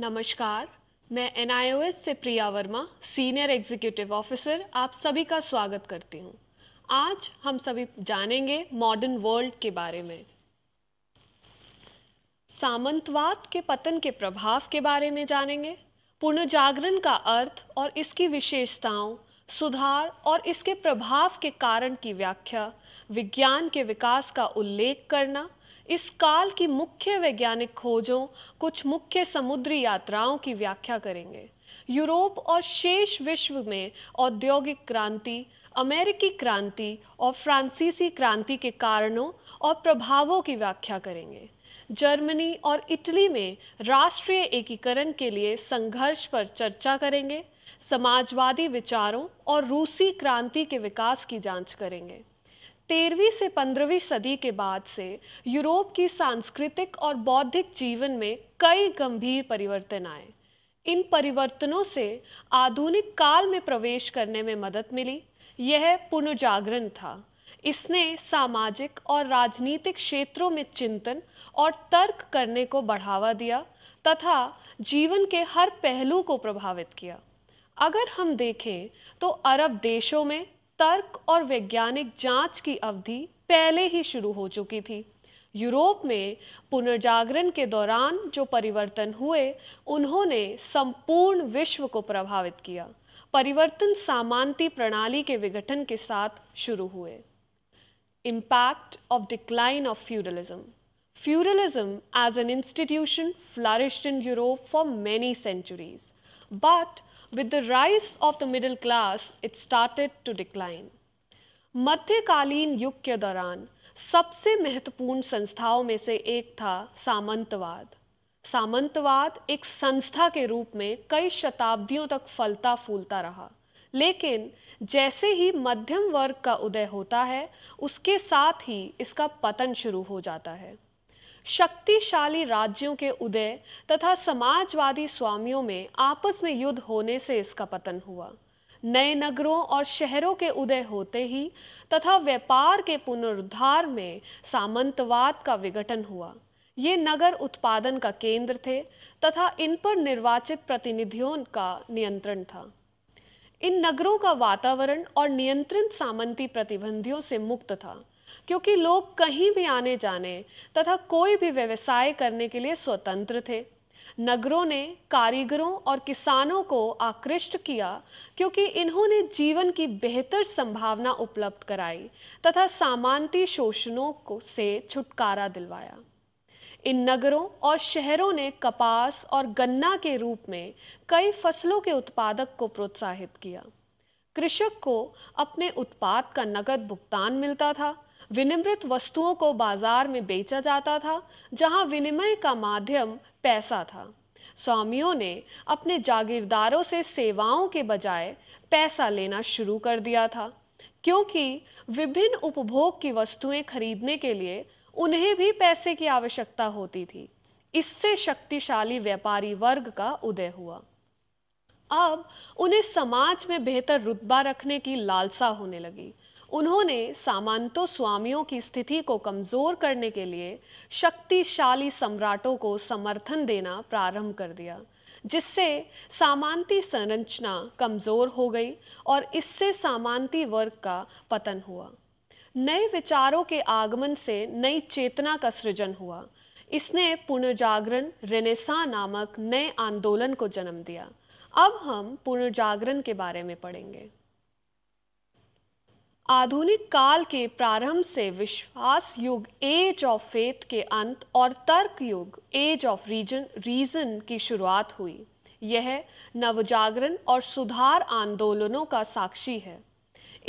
नमस्कार मैं एन से Priya Verma senior executive officer आप सभी का स्वागत करती हूँ आज हम सभी जानेंगे मॉडर्न वर्ल्ड के बारे में सामंतवाद के पतन के प्रभाव के बारे में जानेंगे पुनर्जागरण का अर्थ और इसकी विशेषताओं सुधार और इसके प्रभाव के कारण की व्याख्या विज्ञान के विकास का उल्लेख करना इस काल की मुख्य वैज्ञानिक खोजों कुछ मुख्य समुद्री यात्राओं की व्याख्या करेंगे यूरोप और शेष विश्व में औद्योगिक क्रांति अमेरिकी क्रांति और फ्रांसीसी क्रांति के कारणों और प्रभावों की व्याख्या करेंगे जर्मनी और इटली में राष्ट्रीय एकीकरण के लिए संघर्ष पर चर्चा करेंगे समाजवादी विचारों और रूसी क्रांति के विकास की जांच करेंगे तेरहवीं से पंद्रहवीं सदी के बाद से यूरोप की सांस्कृतिक और बौद्धिक जीवन में कई गंभीर परिवर्तन आए इन परिवर्तनों से आधुनिक काल में प्रवेश करने में मदद मिली यह पुनर्जागरण था इसने सामाजिक और राजनीतिक क्षेत्रों में चिंतन और तर्क करने को बढ़ावा दिया तथा जीवन के हर पहलू को प्रभावित किया अगर हम देखें तो अरब देशों में तर्क और वैज्ञानिक जांच की अवधि पहले ही शुरू हो चुकी थी यूरोप में पुनर्जागरण के दौरान जो परिवर्तन हुए उन्होंने संपूर्ण विश्व को प्रभावित किया परिवर्तन सामानती प्रणाली के विघटन के साथ शुरू हुए impact of decline of feudalism feudalism as an institution flourished in Europe for many centuries but with the rise of the middle class, it started to decline. मध्यकालीन युग के दौरान सबसे महत्वपूर्ण संस्थाओं में से एक था सामंतवाद सामंतवाद एक संस्था के रूप में कई शताब्दियों तक फलता फूलता रहा लेकिन जैसे ही मध्यम वर्ग का उदय होता है उसके साथ ही इसका पतन शुरू हो जाता है शक्तिशाली राज्यों के उदय तथा समाजवादी स्वामियों में आपस में युद्ध होने से इसका पतन हुआ नए नगरों और शहरों के उदय होते ही तथा व्यापार के पुनरुद्धार में सामंतवाद का विघटन हुआ ये नगर उत्पादन का केंद्र थे तथा इन पर निर्वाचित प्रतिनिधियों का नियंत्रण था इन नगरों का वातावरण और नियंत्रित सामंती प्रतिबंधियों से मुक्त था क्योंकि लोग कहीं भी आने जाने तथा कोई भी व्यवसाय करने के लिए स्वतंत्र थे नगरों ने कारीगरों और किसानों को आकृष्ट किया क्योंकि इन्होंने जीवन की बेहतर संभावना उपलब्ध कराई तथा सामानती शोषणों को से छुटकारा दिलवाया इन नगरों और शहरों ने कपास और गन्ना के रूप में कई फसलों के उत्पादक को प्रोत्साहित किया कृषक को अपने उत्पाद का नकद भुगतान मिलता था विनिमृत वस्तुओं को बाजार में बेचा जाता था जहां विनिमय का माध्यम पैसा था स्वामियों ने अपने जागीरदारों से सेवाओं के बजाय पैसा लेना शुरू कर दिया था क्योंकि विभिन्न उपभोग की वस्तुएं खरीदने के लिए उन्हें भी पैसे की आवश्यकता होती थी इससे शक्तिशाली व्यापारी वर्ग का उदय हुआ अब उन्हें समाज में बेहतर रुतबा रखने की लालसा होने लगी उन्होंने सामंतो स्वामियों की स्थिति को कमज़ोर करने के लिए शक्तिशाली सम्राटों को समर्थन देना प्रारंभ कर दिया जिससे सामांती संरचना कमज़ोर हो गई और इससे सामांती वर्ग का पतन हुआ नए विचारों के आगमन से नई चेतना का सृजन हुआ इसने पुनर्जागरण रेनेसा नामक नए आंदोलन को जन्म दिया अब हम पुनर्जागरण के बारे में पढ़ेंगे आधुनिक काल के प्रारंभ से विश्वास युग एज ऑफ फेथ के अंत और तर्क युग एज ऑफ रीजन रीजन की शुरुआत हुई यह नवजागरण और सुधार आंदोलनों का साक्षी है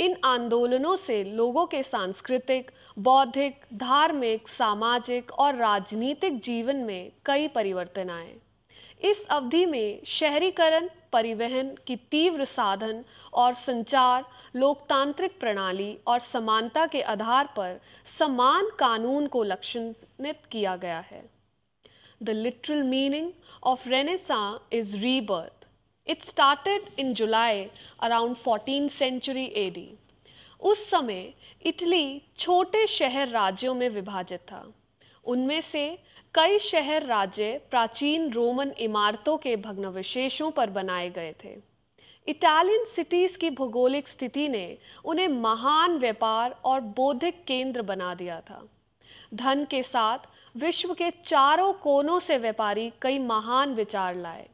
इन आंदोलनों से लोगों के सांस्कृतिक बौद्धिक धार्मिक सामाजिक और राजनीतिक जीवन में कई परिवर्तन आए इस अवधि में शहरीकरण परिवहन की तीव्र साधन और संचार लोकतांत्रिक प्रणाली और समानता के आधार पर समान कानून को लक्षणित किया गया है the literal meaning of renaissance is rebirth it started in July around fourteen century AD उस समय इटली छोटे शहर राज्यों में विभाजित था उनमें से कई शहर राज्य प्राचीन रोमन इमारतों के भग्नवशेषों पर बनाए गए थे इटालियन सिटीज की भौगोलिक स्थिति ने उन्हें महान व्यापार और बौद्धिक केंद्र बना दिया था धन के साथ विश्व के चारों कोनों से व्यापारी कई महान विचार लाए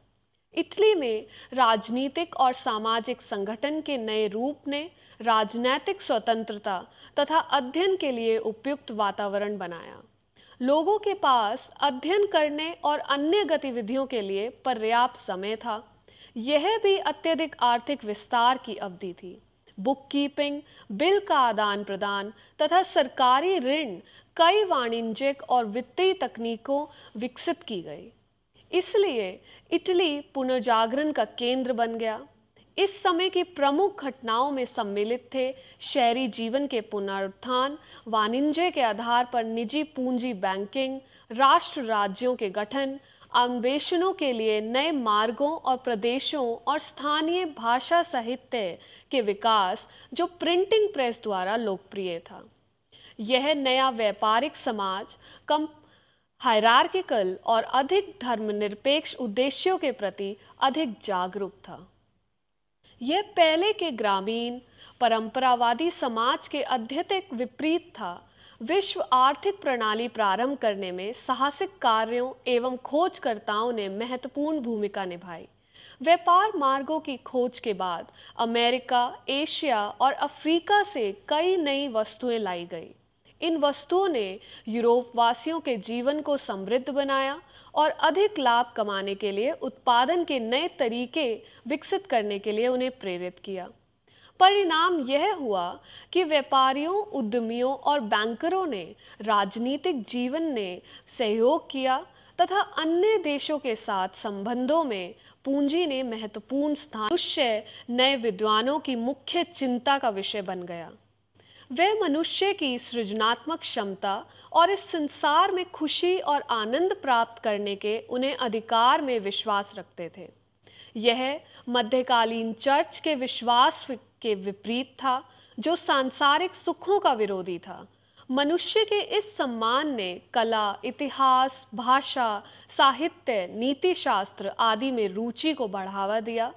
इटली में राजनीतिक और सामाजिक संगठन के नए रूप ने राजनैतिक स्वतंत्रता तथा अध्ययन के लिए उपयुक्त वातावरण बनाया लोगों के पास अध्ययन करने और अन्य गतिविधियों के लिए पर्याप्त समय था यह भी अत्यधिक आर्थिक विस्तार की अवधि थी बुक कीपिंग बिल का आदान प्रदान तथा सरकारी ऋण कई वाणिज्यिक और वित्तीय तकनीकों विकसित की गई इसलिए इटली पुनर्जागरण का केंद्र बन गया इस समय की प्रमुख घटनाओं में सम्मिलित थे शहरी जीवन के पुनरुत्थान वाणिज्य के आधार पर निजी पूंजी बैंकिंग राष्ट्र राज्यों के गठन अन्वेषणों के लिए नए मार्गों और प्रदेशों और स्थानीय भाषा साहित्य के विकास जो प्रिंटिंग प्रेस द्वारा लोकप्रिय था यह नया व्यापारिक समाज कम हायरार्किकल और अधिक धर्मनिरपेक्ष उद्देश्यों के प्रति अधिक जागरूक था यह पहले के ग्रामीण परंपरावादी समाज के अध्यतिक विपरीत था विश्व आर्थिक प्रणाली प्रारंभ करने में साहसिक कार्यों एवं खोजकर्ताओं ने महत्वपूर्ण भूमिका निभाई व्यापार मार्गों की खोज के बाद अमेरिका एशिया और अफ्रीका से कई नई वस्तुएं लाई गई इन वस्तुओं ने यूरोप वासियों के जीवन को समृद्ध बनाया और अधिक लाभ कमाने के लिए उत्पादन के नए तरीके विकसित करने के लिए उन्हें प्रेरित किया परिणाम यह हुआ कि व्यापारियों उद्यमियों और बैंकरों ने राजनीतिक जीवन ने सहयोग किया तथा अन्य देशों के साथ संबंधों में पूंजी ने महत्वपूर्ण स्थान नए विद्वानों की मुख्य चिंता का विषय बन गया वह मनुष्य की सृजनात्मक क्षमता और इस संसार में खुशी और आनंद प्राप्त करने के उन्हें अधिकार में विश्वास रखते थे यह मध्यकालीन चर्च के विश्वास के विपरीत था जो सांसारिक सुखों का विरोधी था मनुष्य के इस सम्मान ने कला इतिहास भाषा साहित्य नीतिशास्त्र आदि में रुचि को बढ़ावा दिया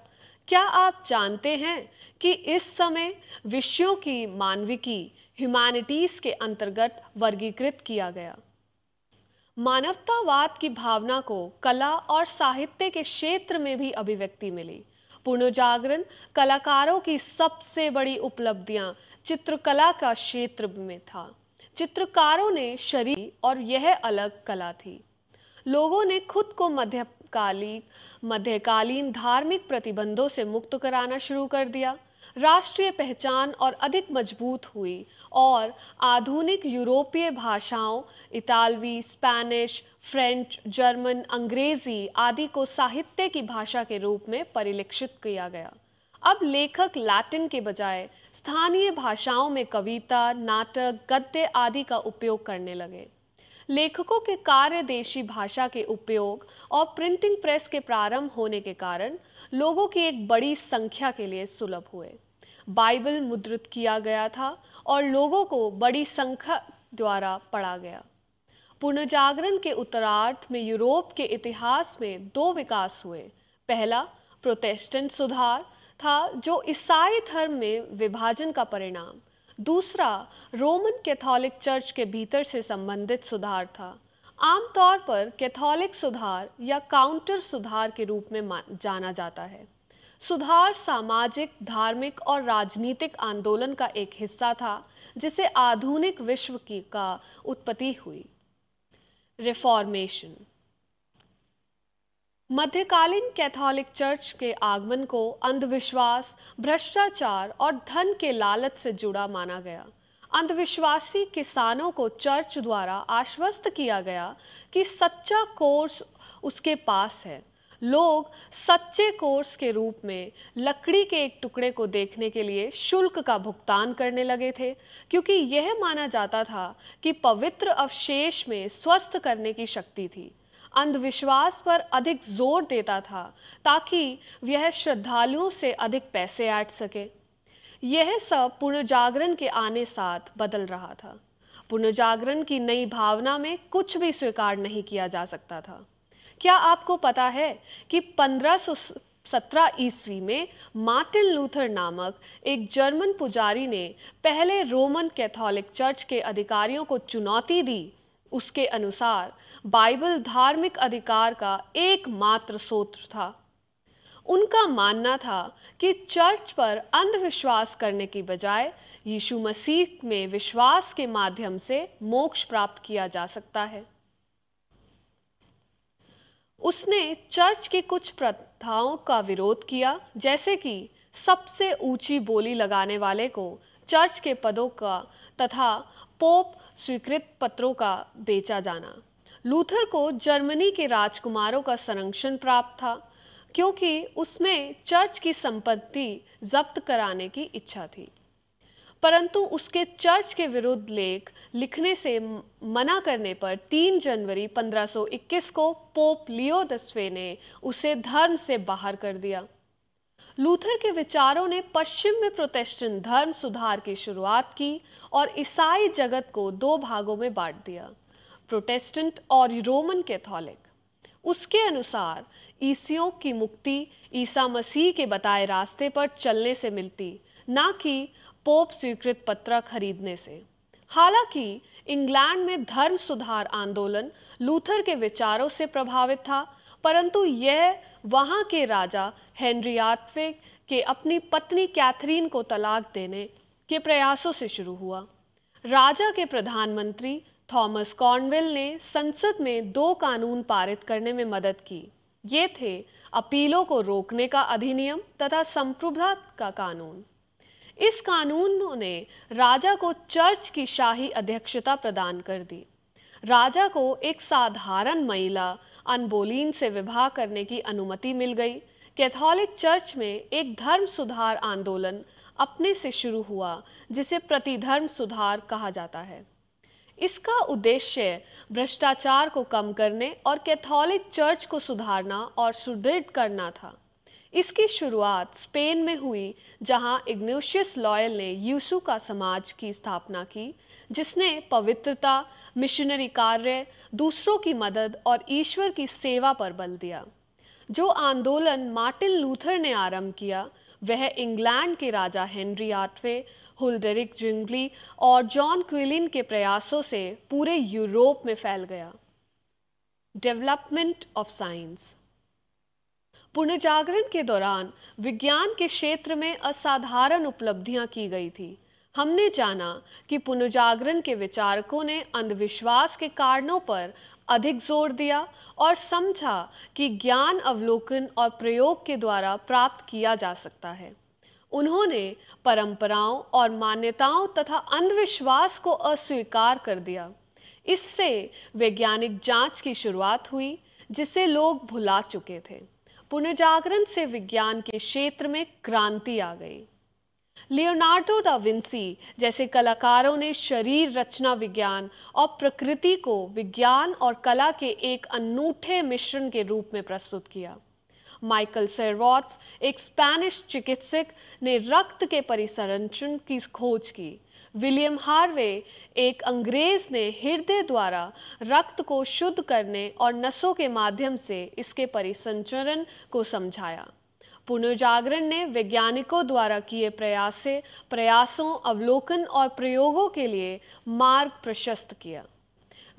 क्या आप जानते हैं कि इस समय विषयों की मानविकी ह्यूमैनिटीज के अंतर्गत वर्गीकृत किया गया मानवतावाद की भावना को कला और साहित्य के क्षेत्र में भी अभिव्यक्ति मिली पुनर्जागरण कलाकारों की सबसे बड़ी उपलब्धियां चित्रकला का क्षेत्र में था चित्रकारों ने शरीर और यह अलग कला थी लोगों ने खुद को मध्य कालिक मध्यकालीन धार्मिक प्रतिबंधों से मुक्त कराना शुरू कर दिया राष्ट्रीय पहचान और अधिक मजबूत हुई और आधुनिक यूरोपीय भाषाओं इतालवी स्पैनिश फ्रेंच जर्मन अंग्रेजी आदि को साहित्य की भाषा के रूप में परिलक्षित किया गया अब लेखक लैटिन के बजाय स्थानीय भाषाओं में कविता नाटक गद्य आदि का उपयोग करने लगे लेखकों के कार्य देशी भाषा के उपयोग और प्रिंटिंग प्रेस के प्रारंभ होने के कारण लोगों की एक बड़ी संख्या के लिए सुलभ हुए बाइबल मुद्रित किया गया था और लोगों को बड़ी संख्या द्वारा पढ़ा गया पुनर्जागरण के उत्तरार्थ में यूरोप के इतिहास में दो विकास हुए पहला प्रोटेस्टेंट सुधार था जो ईसाई धर्म में विभाजन का परिणाम दूसरा रोमन कैथोलिक चर्च के भीतर से संबंधित सुधार था आमतौर पर कैथोलिक सुधार या काउंटर सुधार के रूप में जाना जाता है सुधार सामाजिक धार्मिक और राजनीतिक आंदोलन का एक हिस्सा था जिसे आधुनिक विश्व की का उत्पत्ति हुई रिफॉर्मेशन मध्यकालीन कैथोलिक चर्च के आगमन को अंधविश्वास भ्रष्टाचार और धन के लालच से जुड़ा माना गया अंधविश्वासी किसानों को चर्च द्वारा आश्वस्त किया गया कि सच्चा कोर्स उसके पास है लोग सच्चे कोर्स के रूप में लकड़ी के एक टुकड़े को देखने के लिए शुल्क का भुगतान करने लगे थे क्योंकि यह माना जाता था कि पवित्र अवशेष में स्वस्थ करने की शक्ति थी अंधविश्वास पर अधिक जोर देता था ताकि यह श्रद्धालुओं से अधिक पैसे ऐट सके यह सब पुनर्जागरण के आने साथ बदल रहा था पुनर्जागरण की नई भावना में कुछ भी स्वीकार नहीं किया जा सकता था क्या आपको पता है कि 1517 ईस्वी में मार्टिन लूथर नामक एक जर्मन पुजारी ने पहले रोमन कैथोलिक चर्च के अधिकारियों को चुनौती दी उसके अनुसार बाइबल धार्मिक अधिकार का एकमात्र सूत्र था उनका मानना था कि चर्च पर अंधविश्वास करने की बजाय यीशु मसीह में विश्वास के माध्यम से मोक्ष प्राप्त किया जा सकता है उसने चर्च की कुछ प्रथाओं का विरोध किया जैसे कि सबसे ऊंची बोली लगाने वाले को चर्च के पदों का तथा पोप स्वीकृत पत्रों का बेचा जाना लूथर को जर्मनी के राजकुमारों का संरक्षण प्राप्त था क्योंकि उसमें चर्च की संपत्ति जब्त कराने की इच्छा थी परंतु उसके चर्च के विरुद्ध लेख लिखने से मना करने पर 3 जनवरी 1521 को पोप लियो दसवे ने उसे धर्म से बाहर कर दिया लूथर के विचारों ने पश्चिम में प्रोटेस्टेंट धर्म सुधार की शुरुआत की और ईसाई जगत को दो भागों में बांट दिया प्रोटेस्टेंट और रोमन कैथोलिक उसके अनुसार ईसियों की मुक्ति ईसा मसीह के बताए रास्ते पर चलने से मिलती ना कि पोप स्वीकृत पत्र खरीदने से हालांकि इंग्लैंड में धर्म सुधार आंदोलन लूथर के विचारों से प्रभावित था परंतु यह वहाँ के राजा हेनरी आठवें के अपनी पत्नी कैथरीन को तलाक देने के प्रयासों से शुरू हुआ राजा के प्रधानमंत्री थॉमस कॉर्नवेल ने संसद में दो कानून पारित करने में मदद की ये थे अपीलों को रोकने का अधिनियम तथा संप्रभुता का कानून इस कानून ने राजा को चर्च की शाही अध्यक्षता प्रदान कर दी राजा को एक साधारण महिला अनबोलीन से विवाह करने की अनुमति मिल गई कैथोलिक चर्च में एक धर्म सुधार आंदोलन अपने से शुरू हुआ जिसे प्रतिधर्म सुधार कहा जाता है इसका उद्देश्य भ्रष्टाचार को कम करने और कैथोलिक चर्च को सुधारना और सुदृढ़ करना था इसकी शुरुआत स्पेन में हुई जहां इग्नोशियस लॉयल ने यूसु का समाज की स्थापना की जिसने पवित्रता मिशनरी कार्य दूसरों की मदद और ईश्वर की सेवा पर बल दिया जो आंदोलन मार्टिन लूथर ने आरंभ किया वह इंग्लैंड के राजा हेनरी आठवें हुल्डरिक जिंगली और जॉन क्विलिन के प्रयासों से पूरे यूरोप में फैल गया डेवलपमेंट ऑफ साइंस पुनर्जागरण के दौरान विज्ञान के क्षेत्र में असाधारण उपलब्धियां की गई थी हमने जाना कि पुनर्जागरण के विचारकों ने अंधविश्वास के कारणों पर अधिक जोर दिया और समझा कि ज्ञान अवलोकन और प्रयोग के द्वारा प्राप्त किया जा सकता है उन्होंने परंपराओं और मान्यताओं तथा अंधविश्वास को अस्वीकार कर दिया इससे वैज्ञानिक जांच की शुरुआत हुई जिसे लोग भुला चुके थे पुनर्जागरण से विज्ञान के क्षेत्र में क्रांति आ गई लियोनार्डो डा विंसी जैसे कलाकारों ने शरीर रचना विज्ञान और प्रकृति को विज्ञान और कला के एक अनूठे मिश्रण के रूप में प्रस्तुत किया माइकल सेरवॉट्स एक स्पैनिश चिकित्सक ने रक्त के परिसंचरण की खोज की विलियम हार्वे एक अंग्रेज ने हृदय द्वारा रक्त को शुद्ध करने और नसों के माध्यम से इसके परिसंचरण को समझाया पुनर्जागरण ने वैज्ञानिकों द्वारा किए प्रयास से प्रयासों अवलोकन और प्रयोगों के लिए मार्ग प्रशस्त किया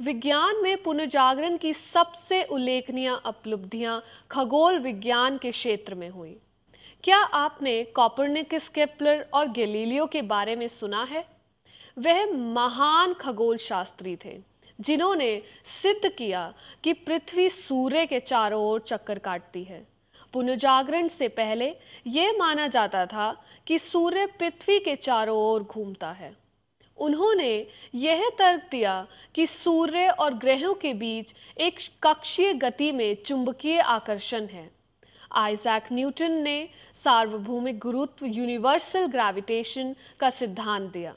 विज्ञान में पुनर्जागरण की सबसे उल्लेखनीय उपलब्धियां खगोल विज्ञान के क्षेत्र में हुई क्या आपने कॉपरनिकस केपलर और गैलीलियो के बारे में सुना है वह महान खगोल शास्त्री थे जिन्होंने सिद्ध किया कि पृथ्वी सूर्य के चारों ओर चक्कर काटती है पुनर्जागरण से पहले यह माना जाता था कि सूर्य पृथ्वी के चारों ओर घूमता है उन्होंने यह तर्क दिया कि सूर्य और ग्रहों के बीच एक कक्षीय गति में चुंबकीय आकर्षण है आइजैक न्यूटन ने सार्वभौमिक गुरुत्व यूनिवर्सल ग्रेविटेशन का सिद्धांत दिया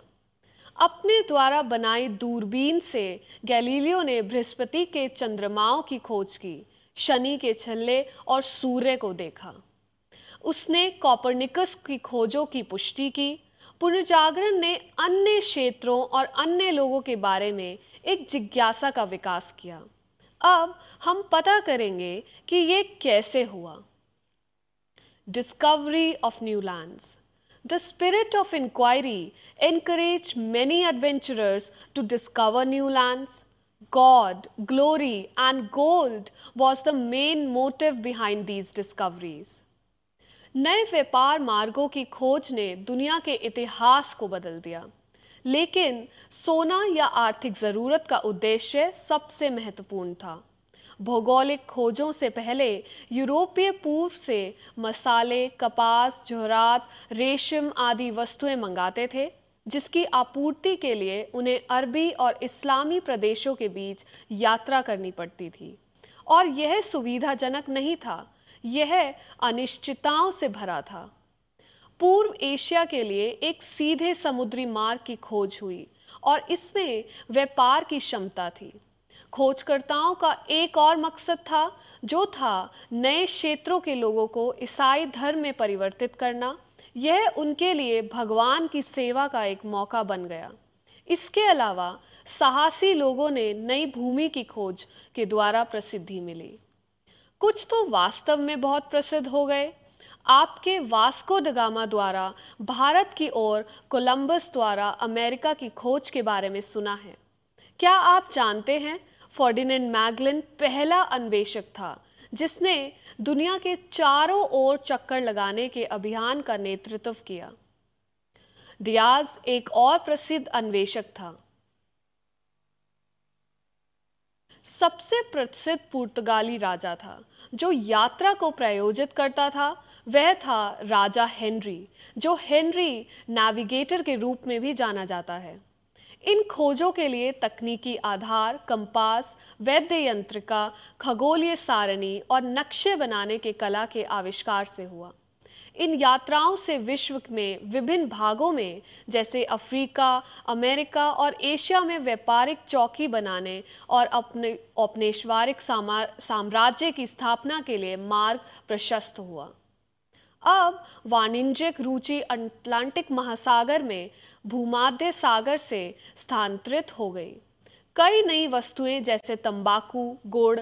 अपने द्वारा बनाई दूरबीन से गैलीलियो ने बृहस्पति के चंद्रमाओं की खोज की शनि के छल्ले और सूर्य को देखा उसने कॉपरनिकस की खोजों की पुष्टि की पुनर्जागरण ने अन्य क्षेत्रों और अन्य लोगों के बारे में एक जिज्ञासा का विकास किया अब हम पता करेंगे कि ये कैसे हुआ discovery of new lands the spirit of inquiry encourage many adventurers to discover new land god glory and gold was the main motive behind these discoveries नए व्यापार मार्गों की खोज ने दुनिया के इतिहास को बदल दिया लेकिन सोना या आर्थिक ज़रूरत का उद्देश्य सबसे महत्वपूर्ण था भौगोलिक खोजों से पहले यूरोपीय पूर्व से मसाले कपास जोहरात रेशम आदि वस्तुएं मंगाते थे जिसकी आपूर्ति के लिए उन्हें अरबी और इस्लामी प्रदेशों के बीच यात्रा करनी पड़ती थी और यह सुविधाजनक नहीं था यह अनिश्चितताओं से भरा था पूर्व एशिया के लिए एक सीधे समुद्री मार्ग की खोज हुई और इसमें व्यापार की क्षमता थी खोजकर्ताओं का एक और मकसद था जो था नए क्षेत्रों के लोगों को ईसाई धर्म में परिवर्तित करना यह उनके लिए भगवान की सेवा का एक मौका बन गया इसके अलावा साहसी लोगों ने नई भूमि की खोज के द्वारा प्रसिद्धि मिली कुछ तो वास्तव में बहुत प्रसिद्ध हो गए आपके वास्को डगामा द्वारा भारत की ओर कोलंबस द्वारा अमेरिका की खोज के बारे में सुना है क्या आप जानते हैं फॉर्डिनेंड मैगलिन पहला अन्वेषक था जिसने दुनिया के चारों ओर चक्कर लगाने के अभियान का नेतृत्व किया डियाज एक और प्रसिद्ध अन्वेषक था सबसे प्रसिद्ध पुर्तगाली राजा था जो यात्रा को प्रायोजित करता था वह था राजा हेनरी जो हेनरी नेविगेटर के रूप में भी जाना जाता है इन खोजों के लिए तकनीकी आधार कंपास वैद्य यंत्रिका खगोलीय सारणी और नक्शे बनाने के कला के आविष्कार से हुआ इन यात्राओं से विश्व में विभिन्न भागों में जैसे अफ्रीका अमेरिका और एशिया में व्यापारिक चौकी बनाने और अपने औपनेश्वरिक साम्राज्य की स्थापना के लिए मार्ग प्रशस्त हुआ अब वाणिज्यिक रुचि अटलांटिक महासागर में भूमाध्य सागर से स्थानांतरित हो गई कई नई वस्तुएं जैसे तंबाकू गुड़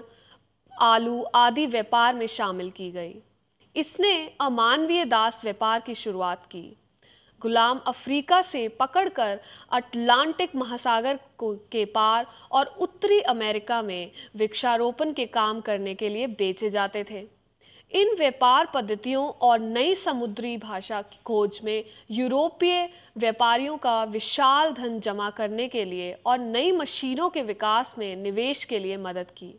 आलू आदि व्यापार में शामिल की गई इसने अमानवीय दास व्यापार की शुरुआत की गुलाम अफ्रीका से पकड़कर अटलांटिक महासागर को के पार और उत्तरी अमेरिका में वृक्षारोपण के काम करने के लिए बेचे जाते थे इन व्यापार पद्धतियों और नई समुद्री भाषा की खोज में यूरोपीय व्यापारियों का विशाल धन जमा करने के लिए और नई मशीनों के विकास में निवेश के लिए मदद की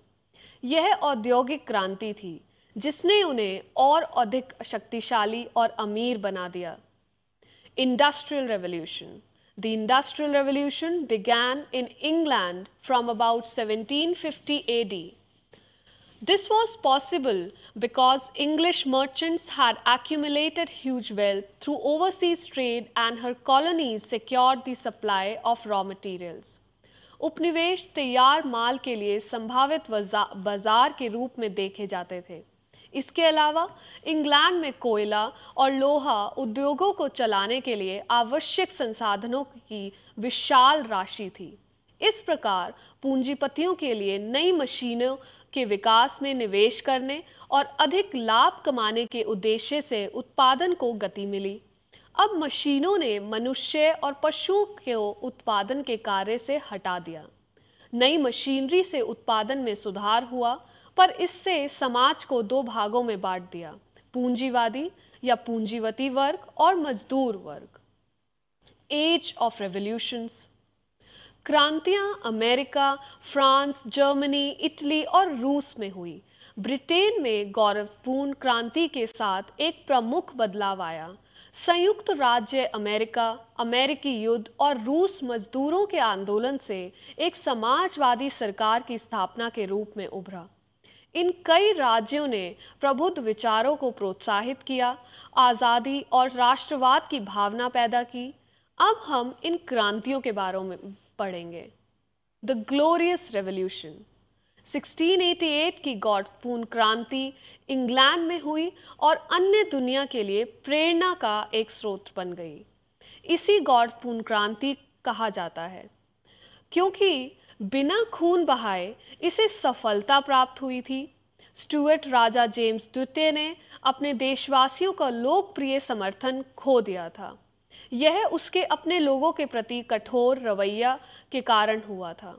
यह औद्योगिक क्रांति थी जिसने उन्हें और अधिक शक्तिशाली और अमीर बना दिया industrial revolution the industrial revolution began in England from about 1750 डी this was possible because English merchants had accumulated huge wealth through overseas trade and her colony secure the supply of raw materials उपनिवेश तैयार माल के लिए संभावित बाजार के रूप में देखे जाते थे इसके अलावा इंग्लैंड में कोयला और लोहा उद्योगों को चलाने के लिए आवश्यक संसाधनों की विशाल राशि थी इस प्रकार पूंजीपतियों के लिए नई मशीनों के विकास में निवेश करने और अधिक लाभ कमाने के उद्देश्य से उत्पादन को गति मिली अब मशीनों ने मनुष्य और पशुओं को उत्पादन के कार्य से हटा दिया नई मशीनरी से उत्पादन में सुधार हुआ पर इससे समाज को दो भागों में बांट दिया पूंजीवादी या पूंजीवती वर्ग और मजदूर वर्ग एज ऑफ रेवोल्यूशंस क्रांतियां अमेरिका फ्रांस जर्मनी इटली और रूस में हुई ब्रिटेन में गौरवपूर्ण क्रांति के साथ एक प्रमुख बदलाव आया संयुक्त राज्य अमेरिका अमेरिकी युद्ध और रूस मजदूरों के आंदोलन से एक समाजवादी सरकार की स्थापना के रूप में उभरा इन कई राज्यों ने प्रबुद्ध विचारों को प्रोत्साहित किया आज़ादी और राष्ट्रवाद की भावना पैदा की अब हम इन क्रांतियों के बारे में पढ़ेंगे द ग्लोरियस रेवोल्यूशन 1688 की गॉडपून क्रांति इंग्लैंड में हुई और अन्य दुनिया के लिए प्रेरणा का एक स्रोत बन गई इसी गौरतपूर्ण क्रांति कहा जाता है क्योंकि बिना खून बहाए इसे सफलता प्राप्त हुई थी स्टुअर्ट राजा जेम्स द्वितीय ने अपने देशवासियों का लोकप्रिय समर्थन खो दिया था यह उसके अपने लोगों के प्रति कठोर रवैया के कारण हुआ था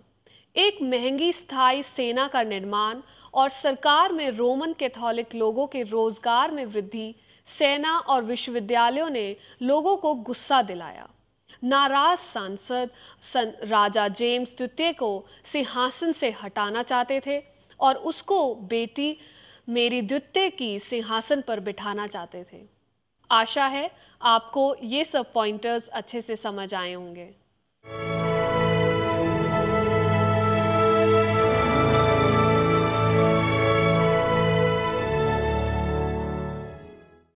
एक महंगी स्थायी सेना का निर्माण और सरकार में रोमन कैथोलिक लोगों के रोजगार में वृद्धि सेना और विश्वविद्यालयों ने लोगों को गुस्सा दिलाया नाराज सांसद सं, राजा जेम्स द्वितीय को सिंहासन से हटाना चाहते थे और उसको बेटी मेरी द्वितीय की सिंहासन पर बिठाना चाहते थे आशा है आपको ये सब पॉइंटर्स अच्छे से समझ आए होंगे